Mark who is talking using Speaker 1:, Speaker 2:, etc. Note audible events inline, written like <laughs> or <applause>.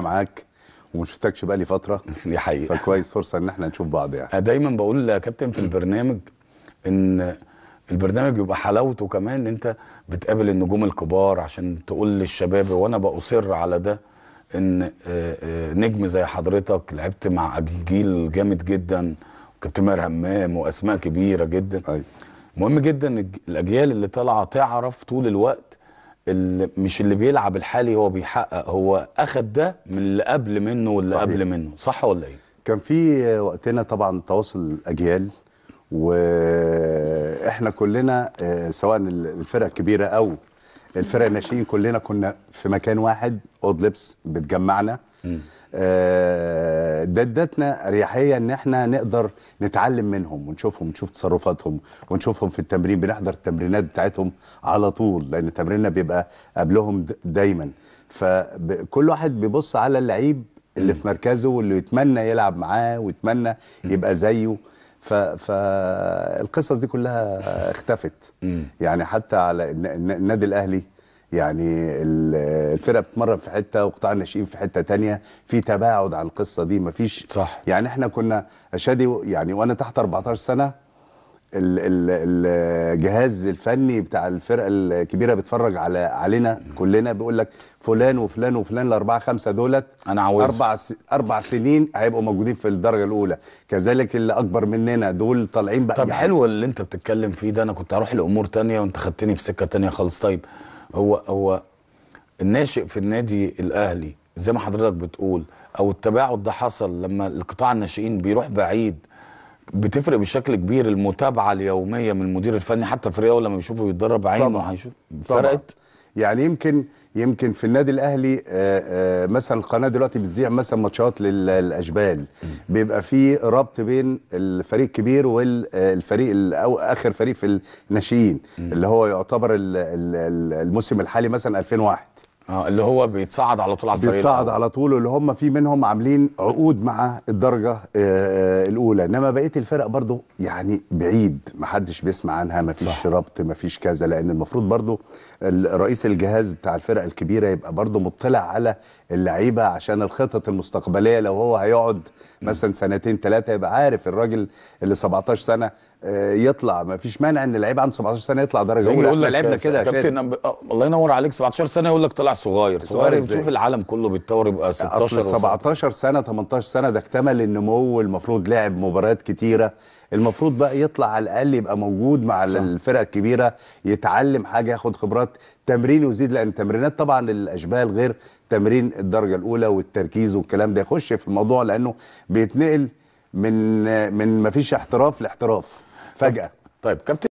Speaker 1: معاك وما شفتكش بقالي فتره <laughs> دي حقيقه فكويس فرصه ان احنا نشوف بعض يعني دايما بقول يا كابتن في البرنامج ان البرنامج يبقى حلاوته كمان ان انت بتقابل النجوم الكبار عشان تقول للشباب وانا باصر على ده ان آه، آه، نجم زي حضرتك لعبت مع جيل جامد جدا وكابتن ماهر همام واسماء كبيره جدا أي. أيوة. مهم جدا الاجيال اللي طالعه تعرف طول الوقت اللي مش اللي بيلعب الحالي هو بيحقق هو اخد ده من اللي قبل منه واللي صحيح. قبل منه صح ولا ايه كان في وقتنا طبعا تواصل
Speaker 2: اجيال واحنا كلنا آه، سواء الفرق الكبيره او الفرق الناشئين كلنا كنا في مكان واحد اود لبس بتجمعنا م. ده آه، رياحية اريحيه ان احنا نقدر نتعلم منهم ونشوفهم ونشوف تصرفاتهم ونشوفهم في التمرين بنحضر التمرينات بتاعتهم على طول لان تمريننا بيبقى قبلهم دايما فكل واحد بيبص على اللعيب اللي في مركزه واللي يتمنى يلعب معاه ويتمنى يبقى زيه فالقصص دي كلها اختفت يعني حتى على النادي الاهلي يعني الفرقه بتتمرن في حته وقطاع الناشئين في حته تانية في تباعد على القصه دي مفيش صح يعني احنا كنا اشادي يعني وانا تحت 14 سنه الجهاز الفني بتاع الفرقه الكبيره بيتفرج على علينا كلنا بيقول لك فلان وفلان وفلان الاربعه خمسه دولت
Speaker 1: انا عاوز اربع اربع سنين هيبقوا موجودين في الدرجه الاولى كذلك اللي اكبر مننا دول طالعين بقى طب يعني حلو اللي انت بتتكلم فيه ده انا كنت هروح لامور تانية وانت خدتني في سكه تانية خالص طيب هو هو الناشئ في النادي الاهلي زي ما حضرتك بتقول او التباعد ده حصل لما القطاع الناشئين بيروح بعيد بتفرق بشكل كبير المتابعه اليوميه من المدير الفني حتى في رياضه لما بيشوفه بيتدرب عينه هيشوف فرقت
Speaker 2: يعني يمكن يمكن في النادي الاهلي آه، آه، مثلا القناه دلوقتي بتذيع مثلا ماتشات للاشبال بيبقى في ربط بين الفريق الكبير والفريق آه، او اخر فريق في الناشئين اللي هو يعتبر الموسم الحالي مثلا 2001 اه
Speaker 1: اللي هو بيتصعد على طول على الفريق بيتصعد
Speaker 2: على طول اللي هم في منهم عاملين عقود مع الدرجه آه, آه، الاولى انما بقيه الفرق برضو يعني بعيد ما حدش بيسمع عنها ما فيش ربط ما فيش كذا لان المفروض برضو رئيس الجهاز بتاع الفرق الكبيره يبقى برضو مطلع على اللعيبه عشان الخطط المستقبليه لو هو هيقعد مثلا سنتين ثلاثه يبقى عارف الراجل اللي 17 سنه آه، يطلع ما فيش مانع ان اللعيب عنده 17 سنه يطلع درجه اولى احنا لعبنا كده يا كابتن
Speaker 1: آه، الله ينور عليك 17 سنه يقول لك طلع صغير صغير بتشوف العالم كله بيتطور يبقى 16 17
Speaker 2: سنه 18 سنه ده اكتمل النمو المفروض لعب مباريات كتيره المفروض بقى يطلع على الاقل يبقى موجود مع صح. الفرق الكبيره يتعلم حاجه ياخد خبرات تمرين ويزيد لان التمرينات طبعا الاشبال غير تمرين الدرجه الاولى والتركيز والكلام ده يخش في الموضوع لانه بيتنقل من من ما فيش احتراف لاحتراف فجاه طيب كابتن